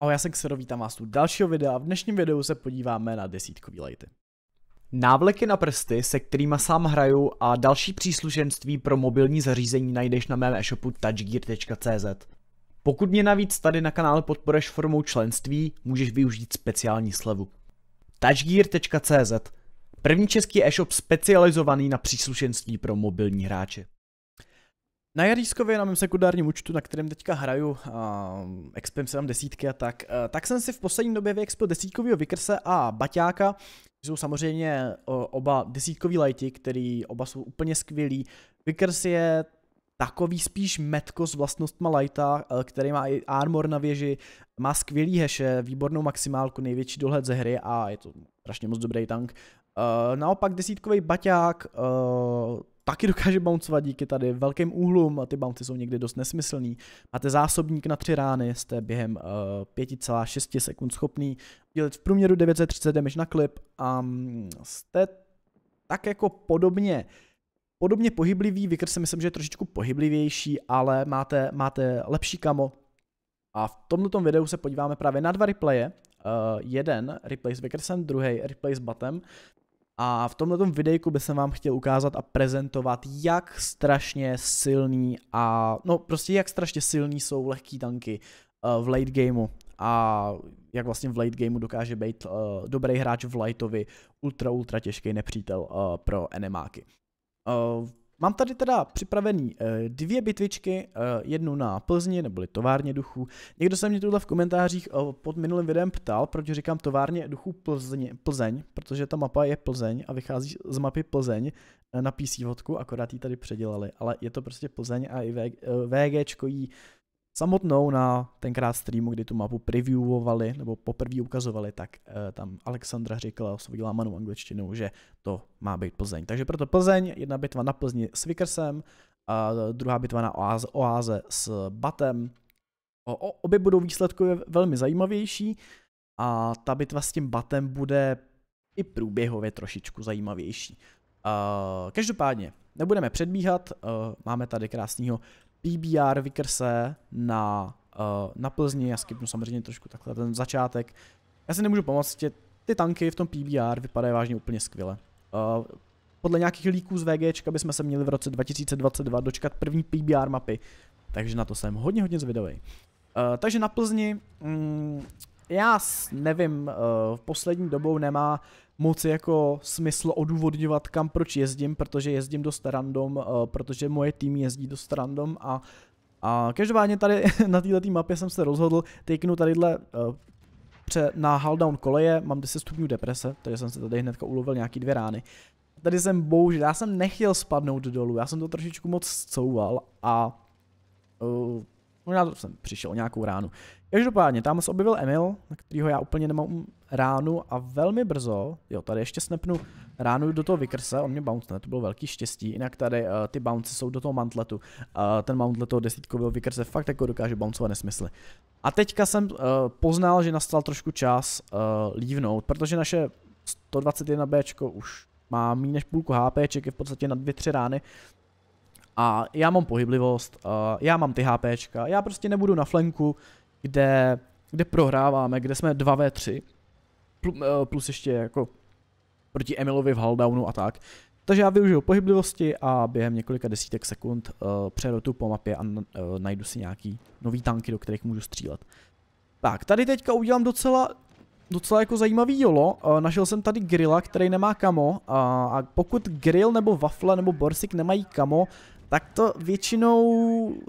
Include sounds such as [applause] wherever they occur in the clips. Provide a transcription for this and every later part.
Ahoj, já jsem Xero, vítám vás tu dalšího videa a v dnešním videu se podíváme na desítkový lighty. Návleky na prsty, se kterými sám hraju a další příslušenství pro mobilní zařízení najdeš na mém e-shopu touchgear.cz. Pokud mě navíc tady na kanále podporeš formou členství, můžeš využít speciální slevu. touchgear.cz První český e-shop specializovaný na příslušenství pro mobilní hráče. Na Jarískově, na mém sekundárním účtu, na kterém teďka hraju uh, Expem tam desítky a tak, uh, tak jsem si v poslední době vyexpil desítkovýho Vikrse a Baťáka, jsou samozřejmě uh, oba desítkový lighty, který oba jsou úplně skvělí. Vikers je takový spíš metko s vlastnostma lighta, uh, e, který má i armor na věži, má skvělý heše, výbornou maximálku, největší dohled ze hry a je to strašně moc dobrý tank. Uh, naopak desítkový baťák, uh, Taky dokáže bouncovat díky tady velkým úhlům, a ty bounce jsou někdy dost nesmyslný. Máte zásobník na tři rány, jste během uh, eh, 5,6 sekund schopný dělat v průměru 930 damage na klip a mm, jste tak jako podobně podobně pohyblivý, Vickers si myslím, že je trošičku pohyblivější, ale máte, máte lepší kamo. A v tomto videu se podíváme právě na dva replaye, Uh, jeden replay s Vickersem, druhý replay s Batem. A v tomto videjku bych vám chtěl ukázat a prezentovat, jak strašně silný a no prostě jak strašně silný jsou lehký tanky eh, v late gameu a jak vlastně v late gameu dokáže být uh, dobrý hráč v lightovi ultra ultra těžký nepřítel uh, pro enemáky. Uh, Mám tady teda připravený eh, dvě bitvičky, eh, jednu na Plzni, neboli továrně duchů. Někdo se mě tuhle v komentářích eh, pod minulým videem ptal, proč říkám továrně duchů Plzeň, Plzeň protože ta mapa je Plzeň a vychází z mapy Plzeň na PC vodku, akorát ji tady předělali, ale je to prostě Plzeň a i VGčko jí samotnou na tenkrát streamu, kdy tu mapu previewovali nebo poprvé ukazovali, tak e, tam Alexandra říkala svou lámanou angličtinu, že to má být Plzeň. Takže proto Plzeň, jedna bitva na Plzni s Vickersem, a druhá bitva na Oáze, Oáze s Batem. O, o, obě budou výsledkově velmi zajímavější a ta bitva s tím Batem bude i průběhově trošičku zajímavější. Uh, každopádně, nebudeme předbíhat, uh, máme tady krásného PBR vykrse na, uh, na Plzni, já skipnu samozřejmě trošku takhle ten začátek. Já si nemůžu pomoct, tě, ty tanky v tom PBR vypadají vážně úplně skvěle. Uh, podle nějakých líků z VG bychom se měli v roce 2022 dočkat první PBR mapy, takže na to jsem hodně hodně zvědavý. Uh, eh, takže na Plzni mm, já nevím, eh, v poslední dobou nemá moc jako smysl odůvodňovat, kam proč jezdím, protože jezdím dost random, eh, protože moje tým jezdí dost random a a každopádně tady [laughs] na této mapě jsem se rozhodl, tejknu tadyhle eh, pře, na haldown koleje, mám 10 stupňů deprese, takže jsem se tady hnedka ulovil nějaký dvě rány. Tady jsem bohužel, já jsem nechtěl spadnout dolů, já jsem to trošičku moc couval a uh, Možná no, jsem přišel nějakou ránu. Každopádně, tam se objevil Emil, na kterého já úplně nemám ránu a velmi brzo, jo, tady ještě snepnu ránu do toho vykrse, on mě bounce to bylo velký štěstí, jinak tady uh, ty bounce jsou do toho mantletu. Uh, ten mantlet toho desítkového vykrse fakt jako dokáže bouncovat nesmysly. A teďka jsem uh, poznal, že nastal trošku čas uh, lívnout, protože naše 121B už má méně než půlku HP, je v podstatě na dvě, tři rány, a já mám pohyblivost, a já mám ty HPčka, já prostě nebudu na flanku, kde, kde prohráváme, kde jsme 2v3, eh, plus ještě jako proti Emilovi v Haldownu a tak. Takže já využiju pohyblivosti a během několika desítek sekund uh, přerotu po mapě a uh, najdu si nějaký nový tanky, do kterých můžu střílet. Tak, tady teďka udělám docela, docela jako zajímavý jolo. Uh, našel jsem tady grilla, který nemá kamo uh, a pokud grill nebo wafle nebo borsik nemají kamo, tak to většinou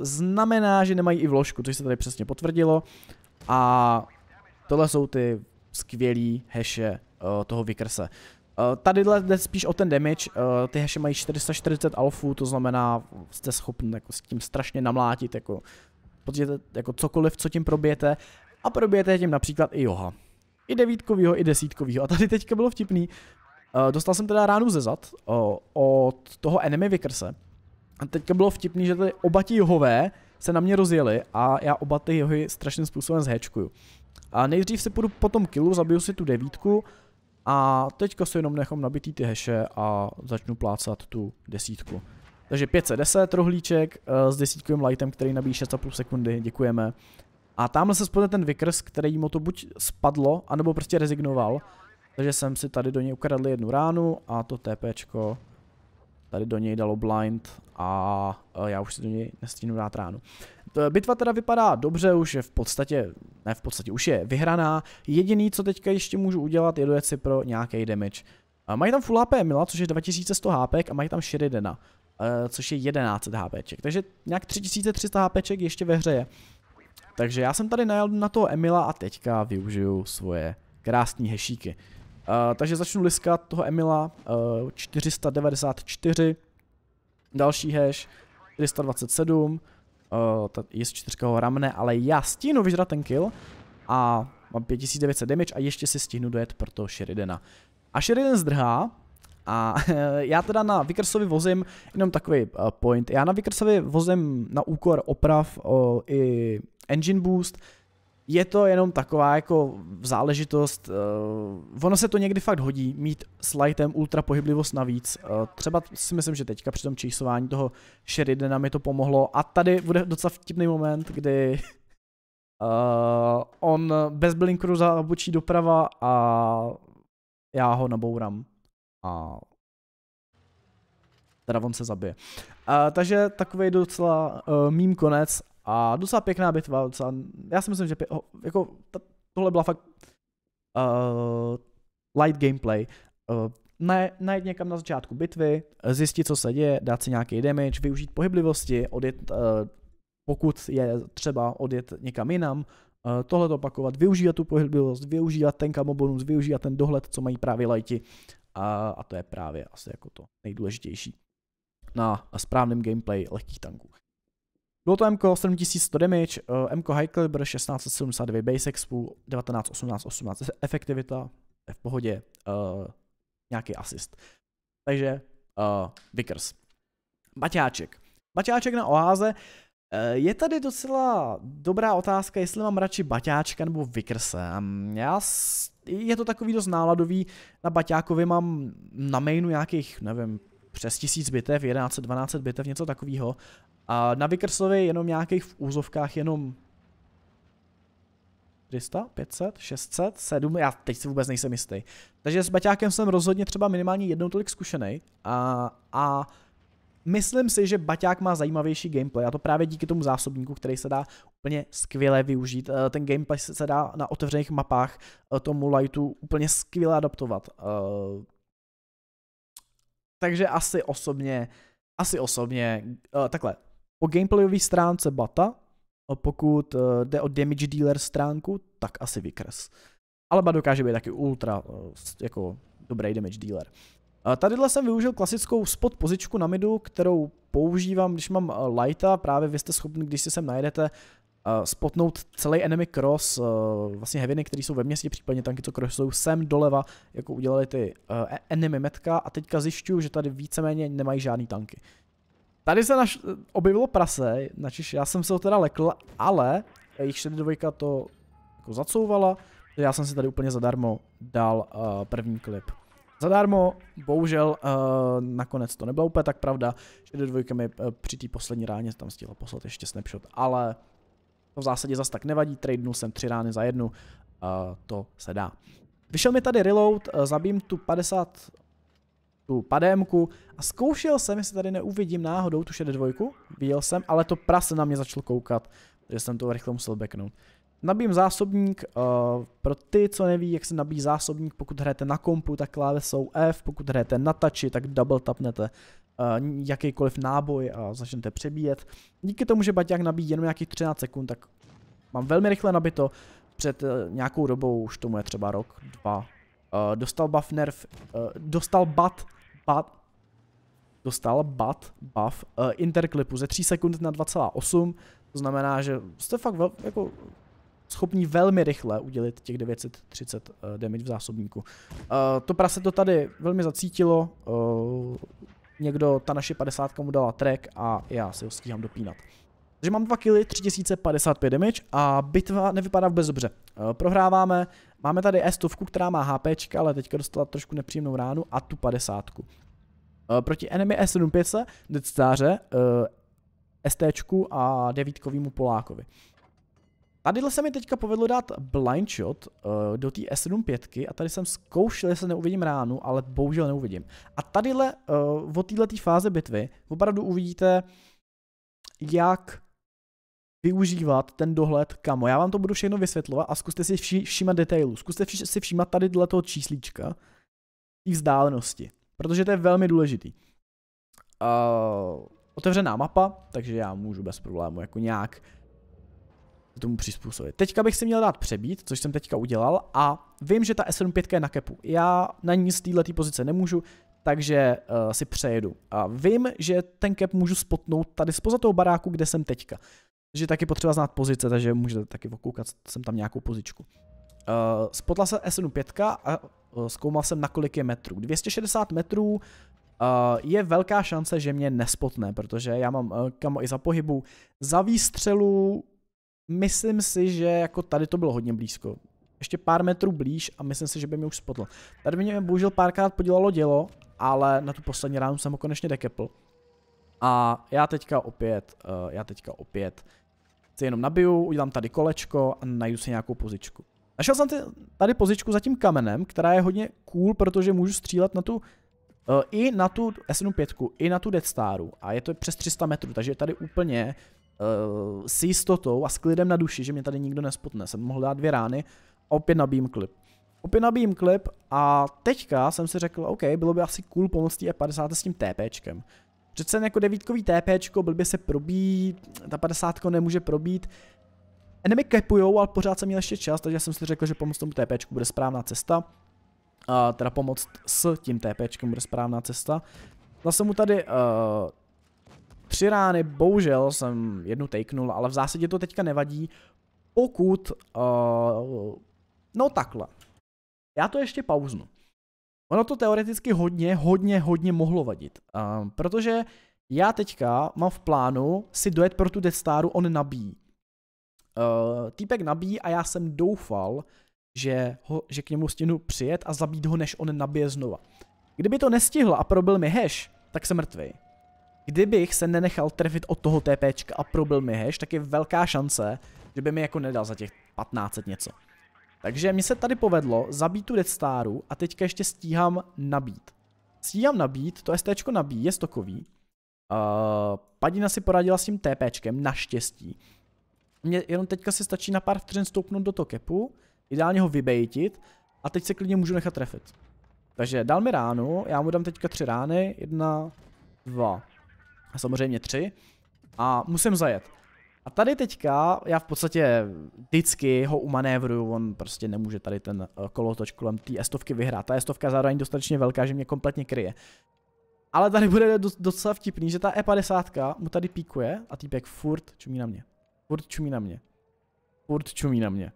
znamená, že nemají i vložku, což se tady přesně potvrdilo. A tohle jsou ty skvělý heše uh, toho Vikerse. Uh, eh, tady jde spíš o ten damage, uh, ty heše mají 440 alfů, to znamená, jste schopni jako s tím strašně namlátit, jako, protože jako cokoliv, co tím probijete, a probijete tím například i Joha. I devítkovýho, i desítkovýho. A tady teďka bylo vtipný, uh, dostal jsem teda ránu ze zad uh, od toho enemy Vikerse, a teďka bylo vtipný, že tady oba ti johové se na mě rozjeli a já oba ty johy strašným způsobem zhečkuju. A nejdřív si půjdu po tom killu, zabiju si tu devítku a teďka si jenom nechám nabitý ty heše a začnu plácat tu desítku. Takže 510 rohlíček eh, s desítkovým lightem, který nabíjí 6,5 sekundy, děkujeme. A tamhle se spodne ten vykrs, který mu to buď spadlo, anebo prostě rezignoval. Takže jsem si tady do něj ukradl jednu ránu a to TPčko tady do něj dalo blind a eh, já už si do něj nestínu dát ránu. Bitva teda vypadá dobře, už je v podstatě, ne v podstatě, už je vyhraná. Jediný, co teďka ještě můžu udělat, je dojet si pro nějaký damage. Eh, mají tam full HP Mila, což je 2100 HP a mají tam Sheridana, eh, což je 1100 HP. Takže nějak 3300 HP ještě ve hře je. Takže já jsem tady najel na toho Emila a teďka využiju svoje krásné hešíky. Uh, takže začnu liskat toho Emila uh, 494 Další hash, 327 uh, eh, ta IS-4 ho ramne, ale já stihnu vyžrat ten kill a mám 5900 damage a ještě si stihnu dojet pro toho Sheridana. A Sheridan zdrhá, a [laughs] já teda na Vickersovi vozím jenom takový eh, point. Já na Vickersovi vozím na úkor oprav uh, i engine boost, je to jenom taková jako záležitost, uh, ono se to někdy fakt hodí, mít s lightem ultra pohyblivost navíc, uh, třeba si myslím, že teďka při tom čísování toho Sheridana mi to pomohlo a tady bude docela vtipný moment, kdy uh, [laughs] on bez blinkru zabočí doprava a já ho nabouram. a teda on se zabije. Uh, takže takový docela uh, mým konec a docela pěkná bitva, docela, já si myslím, že pě, jako, ta, tohle byla fakt uh, light gameplay. Uh, eh, naj, najít někam na začátku bitvy, zjistit, co se děje, dát si nějaký damage, využít pohyblivosti, odjet, uh, pokud je třeba odjet někam jinam, uh, tohle opakovat, využívat tu pohyblivost, využívat ten kamo bonus, využívat ten dohled, co mají právě lighti. A, a to je právě asi jako to nejdůležitější na správném gameplay lehkých tanků. Bylo to MK 7100 damage, eh, MK High Caliber 1672 base expu, 1918 18 efektivita, v pohodě, uh, nějaký assist. Takže uh, Vickers. Baťáček. Baťáček na oáze. Je tady docela dobrá otázka, jestli mám radši baťáčka nebo Vickerse. Já, je to takový dost náladový, na baťákovi mám na mainu nějakých, nevím, přes tisíc bitev, 11-12 bitev, něco takového. A na Vickersovi jenom nějakých v úzovkách jenom 300, 500, 600, 7, já teď si vůbec nejsem jistý. Takže s Baťákem jsem rozhodně třeba minimálně jednou tolik zkušený a, a myslím si, že Baťák má zajímavější gameplay a to právě díky tomu zásobníku, který se dá úplně skvěle využít. Eh, ten gameplay se dá na otevřených mapách eh, tomu lightu úplně skvěle adaptovat. Eh, takže asi osobně, asi osobně, takhle, po gameplayové stránce Bata, eh, pokud eh, jde o damage dealer stránku, tak asi vykres. Ale Bata dokáže být taky ultra eh, jako dobrý damage dealer. Tadyhle jsem využil klasickou spot pozičku na midu, kterou používám, když mám lighta, právě vy jste schopni, když si sem najedete, spotnout celý enemy cross, vlastně heaviny, které jsou ve městě, případně tanky, co crossují sem doleva, jako udělali ty e-, enemy metka a teďka zjišťuju, že tady víceméně nemají žádný tanky. Tady se naš, objevilo prase, načiž já jsem se ho teda lekl, ale jejich šedý dvojka to jako zacouvala, já jsem si tady úplně zadarmo dal uh, první klip. Zadarmo, bohužel uh, nakonec to nebylo úplně tak pravda, šedý dvojka mi uh, při té poslední ráně tam stihla poslat ještě snapshot, ale to v zásadě zas tak nevadí, tradenul jsem tři rány za jednu, uh, to se dá. Vyšel mi tady reload, uh, zabím tu 50, tu padémku a zkoušel jsem, jestli tady neuvidím náhodou tu šedé dvojku. Viděl jsem, ale to prase na mě začalo koukat, že jsem to rychle musel backnout. Nabím zásobník, uh, pro ty, co neví, jak se nabíjí zásobník, pokud hrajete na kompu, tak klávesou F, pokud hrajete na tači, tak double tapnete uh, jakýkoliv náboj a začnete přebíjet. Díky tomu, že baťák nabíjí jenom nějakých 13 sekund, tak mám velmi rychle nabito. Před uh, nějakou dobou, už tomu je třeba rok, dva, uh, dostal buff nerf, uh, dostal bat bat, dostal bat, buff, uh, interklipu ze 3 sekund na 2,8, to znamená, že jste fakt vel, jako schopní velmi rychle udělit těch 930 uh, eh, damage v zásobníku. Uh, to prase to tady velmi zacítilo, uh, někdo, ta naše 50 mu dala track a já si ho stíhám dopínat. Takže mám 2 kily, 3055 damage a bitva nevypadá vůbec dobře. Eh, prohráváme, máme tady S100, která má HP, ale teďka dostala trošku nepříjemnou ránu a tu 50. Eh, proti enemy s 75 dectáře, ST a devítkovýmu Polákovi. Tadyhle se mi teďka povedlo dát blind shot uh, do té S75 a tady jsem zkoušel, jestli neuvidím ránu, ale bohužel neuvidím. A tadyhle uh, od této fáze bitvy opravdu uvidíte, jak využívat ten dohled, kamo. Já vám to budu všechno vysvětlovat a zkuste si vši- všímat detailů. Zkuste vši- si všímat tady dle toho číslíčka i vzdálenosti, protože to je velmi důležitý. Uh, otevřená mapa, takže já můžu bez problému jako nějak tomu přizpůsobit. Teďka bych si měl dát přebít, což jsem teďka udělal a vím, že ta S75 je na kepu. Já na ní z této pozice nemůžu, takže uh, si přejedu. A vím, že ten kep můžu spotnout tady spoza toho baráku, kde jsem teďka že taky potřeba znát pozice, takže můžete taky okoukat jsem tam nějakou pozičku. Uh, spotla se SN5 a eh, zkoumal jsem, na kolik je metrů. 260 metrů uh, je velká šance, že mě nespotne, protože já mám uh, kamo i za pohybu. Za výstřelu myslím si, že jako tady to bylo hodně blízko. Ještě pár metrů blíž a myslím si, že by mě už spotl. Tady mě bohužel párkrát podělalo dělo, ale na tu poslední ránu jsem ho konečně dekepl. A já teďka opět, uh, já teďka opět si jenom nabiju, udělám tady kolečko a najdu si nějakou pozičku. Našel jsem tady pozičku za tím kamenem, která je hodně cool, protože můžu střílet na tu uh, i na tu S75, i na tu Death Staru a je to přes 300 metrů, takže tady úplně uh, s jistotou a s klidem na duši, že mě tady nikdo nespotne. Jsem mohl dát dvě rány a opět nabím klip. Opět nabím klip a teďka jsem si řekl, OK, bylo by asi cool pomoct e 50 s tím TPčkem. Přece jako devítkový TPčko blbě se probíjí, ta padesátko nemůže probít. Enemy capujou, ale pořád jsem měl ještě čas, takže jsem si řekl, že pomoc tomu TPčku bude správná cesta. A teda pomoc s tím TPčkem bude správná cesta. Zase mu tady uh, tři rány, bohužel jsem jednu takenul, ale v zásadě to teďka nevadí, pokud... Uh, no takhle. Já to ještě pauznu. Ono to teoreticky hodně, hodně, hodně mohlo vadit, um, protože já teďka mám v plánu si dojet pro tu Death Staru, on nabíjí. Uh, týpek nabíjí a já jsem doufal, že, ho, že k němu stěnu přijet a zabít ho, než on nabije znova. Kdyby to nestihl a probil mi hash, tak jsem mrtvý. Kdybych se nenechal trefit od toho TPčka a probil mi hash, tak je velká šance, že by mi jako nedal za těch 15 něco. Takže mi se tady povedlo zabít tu Death Staru a teďka ještě stíhám nabít. Stíhám nabít, to STčko nabíjí, je stokový. Uh, Padina si poradila s tím TPčkem, naštěstí. Mě jenom teďka se stačí na pár vteřin stoupnout do kepu, ideálně ho vybejtit a teď se klidně můžu nechat trefit. Takže dal mi ránu, já mu dám teďka tři rány, jedna, dva a samozřejmě tři a musím zajet. A tady teďka, já v podstatě vždycky ho umanévruju, on prostě nemůže tady ten eh, kolotoč kolem té estovky vyhrát. Ta estovka zároveň dostatečně velká, že mě kompletně kryje. Ale tady bude docela vtipný, že ta E50 mu tady píkuje a týpek furt čumí na mě. Furt čumí na mě. Furt čumí na mě.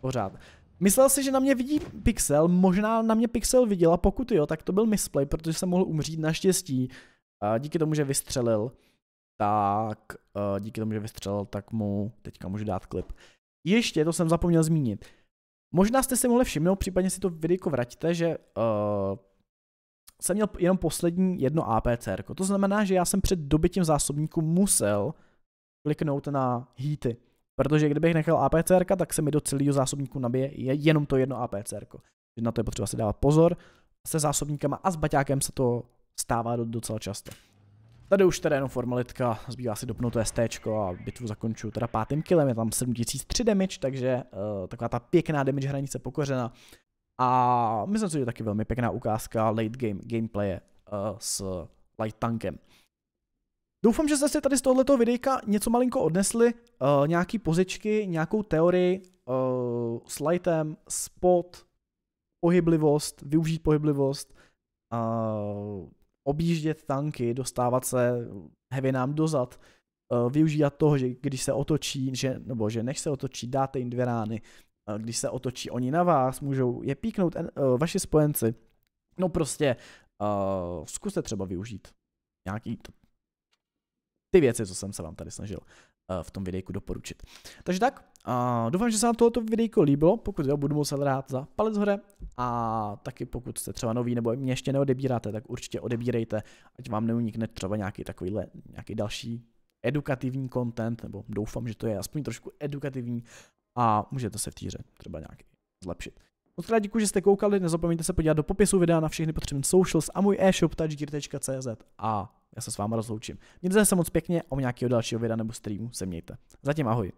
Pořád. Myslel si, že na mě vidí pixel, možná na mě pixel viděla, pokud jo, tak to byl misplay, protože jsem mohl umřít naštěstí díky tomu, že vystřelil tak eh, díky tomu, že vystřelil, tak mu teďka můžu dát klip. Ještě, to jsem zapomněl zmínit. Možná jste si mohli všimnout, případně si to video vraťte, že uh, jsem měl jenom poslední jedno APCR. To znamená, že já jsem před dobytím zásobníku musel kliknout na hýty. Protože kdybych nechal APCR, tak se mi do celého zásobníku nabije jenom to jedno APCR. Takže na to je potřeba si dávat pozor. Se zásobníkama a s baťákem se to stává docela často. Tady už teda jenom formalitka, zbývá si dopnout to stčko a bitvu zakončuju teda pátým killem, je tam 7003 damage, takže uh, taková ta pěkná damage hranice pokořena. A myslím si, že je taky velmi pěkná ukázka late game gameplaye uh, s light tankem. Doufám, že jste si tady z tohoto videjka něco malinko odnesli, uh, nějaký pozičky, nějakou teorii uh, s lightem, spot, pohyblivost, využít pohyblivost, uh, objíždět tanky, dostávat se nám dozad, eh, využívat toho, že když se otočí, že, nebo že než se otočí, dáte jim dvě rány, eh, když se otočí oni na vás, můžou je píknout eh, vaši spojenci. No prostě zkuste třeba využít nějaký to, ty věci, co jsem se vám tady snažil Eh, v tom videjku doporučit. Takže tak, a doufám, že se vám tohoto videjko líbilo, pokud jo, budu moc rád za palec hore a taky pokud jste třeba nový nebo mě ještě neodebíráte, tak určitě odebírejte, ať vám neunikne třeba nějaký takovýhle, nějaký další edukativní content, nebo doufám, že to je aspoň trošku edukativní a můžete se v týře třeba nějak zlepšit. Moc krát děkuji, že jste koukali, nezapomeňte se podívat do popisu videa na všechny potřebné socials a můj e-shop touchgear.cz a já se s váma rozloučím. Mějte se moc pěkně a u nějakého dalšího videa nebo streamu se mějte. Zatím ahoj.